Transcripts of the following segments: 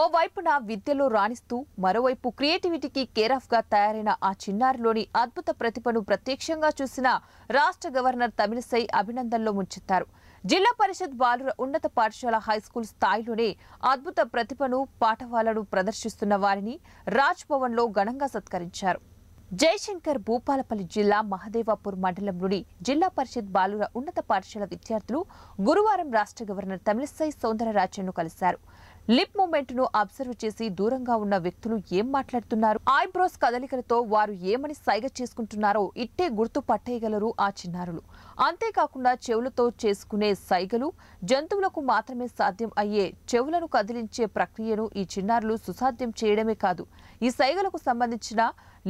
ఓవైపున విద్యలో రాణిస్తూ మరోవైపు క్రియేటివిటీకి కేరాఫ్గా తయారైన ఆ చిన్నారిలోని అద్భుత ప్రతిభను ప్రత్యక్షంగా చూసిన రాష్ట్ర గవర్నర్ తమిళసై అభినందనలో ముంచెత్తారు జిల్లా పరిషత్ బాలుర ఉన్నత పాఠశాల హైస్కూల్ స్థాయిలోనే అద్భుత ప్రతిభను పాఠవాలను ప్రదర్శిస్తున్న వారిని రాజ్ లో ఘనంగా సత్కరించారు జయశంకర్ భూపాలపల్లి జిల్లా మహదేవాపూర్ మండలంలోని జిల్లా పరిషత్ బాలుర ఉన్నత పాఠశాల విద్యార్థులు గురువారం రాష్ట్ర గవర్నర్ తమిళసై సౌందరరాజన్ను కలిశారు లిప్ మూమెంట్ ను అబ్జర్వ్ చేసి దూరంగా ఉన్న వ్యక్తులు ఏం మాట్లాడుతున్నారు ఐబ్రోస్ కదలికలతో వారు ఏమని సైగ చేసుకుంటున్నారో ఇట్టే గుర్తు పట్టేయగలరు ఆ చిన్నారులు అంతేకాకుండా చెవులతో చేసుకునే సైగలు జంతువులకు మాత్రమే సాధ్యం అయ్యే చెవులను కదిలించే ప్రక్రియను ఈ చిన్నారులు సుసాధ్యం చేయడమే కాదు ఈ సైగలకు సంబంధించిన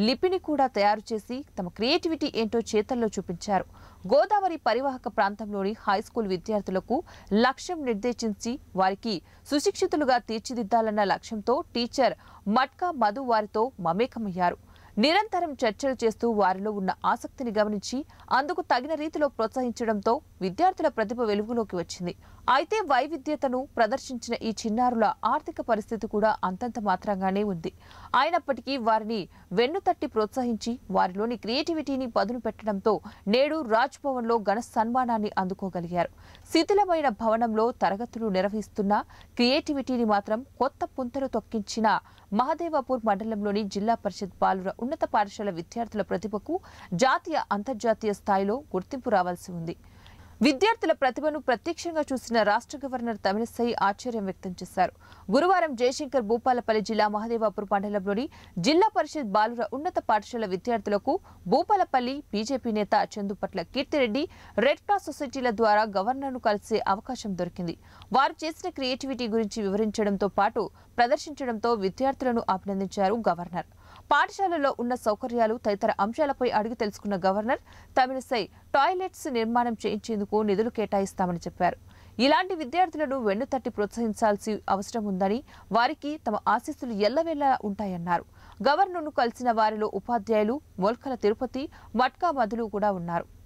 లిపిని కూడా తయారు చేసి తమ క్రియేటివిటీ ఏంటో చేతల్లో చూపించారు గోదావరి పరివాహక ప్రాంతంలోని హైస్కూల్ విద్యార్థులకు లక్ష్యం నిర్దేశించి వారికి సుశిక్షితులుగా తీర్చిదిద్దాలన్న లక్ష్యంతో టీచర్ మట్కా మధు వారితో మమేకమయ్యారు నిరంతరం చర్చలు చేస్తూ వారిలో ఉన్న ఆసక్తిని గమనించి అందుకు తగిన రీతిలో ప్రోత్సహించడంతో విద్యార్థుల ప్రతిభ వెలుగులోకి వచ్చింది అయితే వైవిధ్యతను ప్రదర్శించిన ఈ చిన్నారుల ఆర్థిక పరిస్థితి కూడా అంతంత మాత్రంగానే ఉంది అయినప్పటికీ వారిని వెన్నుతట్టి ప్రోత్సహించి వారిలోని క్రియేటివిటీని పదును పెట్టడంతో నేడు రాజ్ భవన్లో ఘన సన్మానాన్ని అందుకోగలిగారు శిథిలమైన భవనంలో తరగతులు నిర్వహిస్తున్న క్రియేటివిటీని మాత్రం కొత్త పుంతలు తొక్కించిన మహదేవాపూర్ మండలంలోని జిల్లా పరిషత్ బాలుర ఉన్నత పాఠశాల విద్యార్థుల ప్రతిభకు జాతీయ అంతర్జాతీయ స్థాయిలో గుర్తింపు రావాల్సి ఉంది విద్యార్థుల ప్రతిభను ప్రత్యక్షంగా చూసిన రాష్ట్ర గవర్నర్ తమిళసై ఆశ్చర్యం వ్యక్తం చేశారు గురువారం జయశంకర్ భూపాలపల్లి జిల్లా మహదేవాపూర్ మండలంలోని జిల్లా పరిషత్ బాలుర ఉన్నత పాఠశాల విద్యార్థులకు భూపాలపల్లి బీజేపీ నేత చందుపట్ల కీర్తిరెడ్డి రెడ్ క్రాస్ సొసైటీల ద్వారా గవర్నర్ను కలిసే అవకాశం దొరికింది వారు చేసిన క్రియేటివిటీ గురించి వివరించడంతో పాటు ప్రదర్శించడంతో విద్యార్థులను అభినందించారు గవర్నర్ పాఠశాలలో ఉన్న సౌకర్యాలు తదితర అంశాలపై అడిగి తెలుసుకున్న గవర్నర్ తమిళసై టాయిలెట్స్ నిర్మాణం చేయించేందుకు నిధులు కేటాయిస్తామని చెప్పారు ఇలాంటి విద్యార్థులను వెన్ను తట్టి ప్రోత్సహించాల్సి అవసరం ఉందని వారికి తమ ఆశీస్సులు ఎల్లవేళలా ఉంటాయన్నారు గవర్నర్ను కలిసిన వారిలో ఉపాధ్యాయులు మొల్కల తిరుపతి మట్కా మధులు కూడా ఉన్నారు